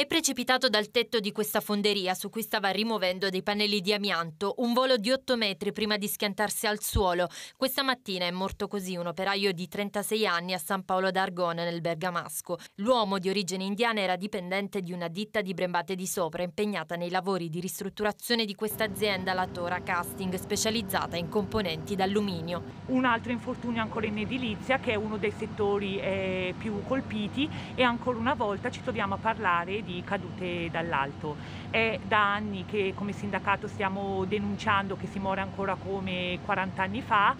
È precipitato dal tetto di questa fonderia su cui stava rimuovendo dei pannelli di amianto, un volo di 8 metri prima di schiantarsi al suolo. Questa mattina è morto così un operaio di 36 anni a San Paolo d'Argone nel Bergamasco. L'uomo di origine indiana era dipendente di una ditta di Brembate di Sopra impegnata nei lavori di ristrutturazione di questa azienda, la Tora Casting, specializzata in componenti d'alluminio. Un altro infortunio ancora in edilizia che è uno dei settori eh, più colpiti e ancora una volta ci troviamo a parlare di di cadute dall'alto. È da anni che come sindacato stiamo denunciando che si muore ancora come 40 anni fa.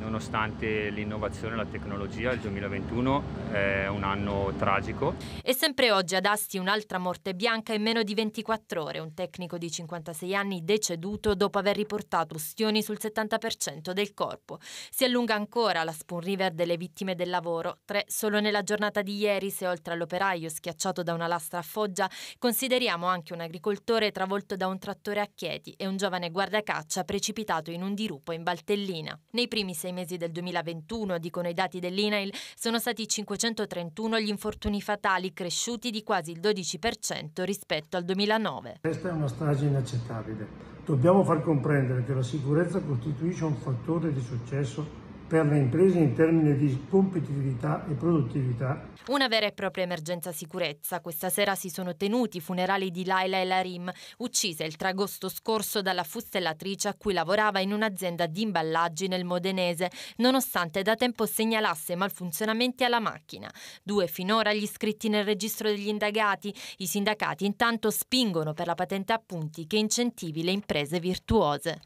Nonostante l'innovazione e la tecnologia, il 2021 è un anno tragico. E sempre oggi ad Asti un'altra morte bianca in meno di 24 ore. Un tecnico di 56 anni deceduto dopo aver riportato ustioni sul 70% del corpo. Si allunga ancora la Spoon River delle vittime del lavoro. Tre solo nella giornata di ieri, se oltre all'operaio schiacciato da una lastra a Foggia, consideriamo anche un agricoltore travolto da un trattore a Chieti e un giovane guardacaccia precipitato in un dirupo in Valtellina. Nei primi sei sei mesi del 2021, dicono i dati dell'INAIL, sono stati 531 gli infortuni fatali, cresciuti di quasi il 12% rispetto al 2009. Questa è una strage inaccettabile. Dobbiamo far comprendere che la sicurezza costituisce un fattore di successo per le imprese in termini di competitività e produttività. Una vera e propria emergenza sicurezza. Questa sera si sono tenuti i funerali di Laila e Larim, uccise il 3 agosto scorso dalla fustellatrice a cui lavorava in un'azienda di imballaggi nel Modenese, nonostante da tempo segnalasse malfunzionamenti alla macchina. Due finora gli iscritti nel registro degli indagati. I sindacati intanto spingono per la patente a punti che incentivi le imprese virtuose.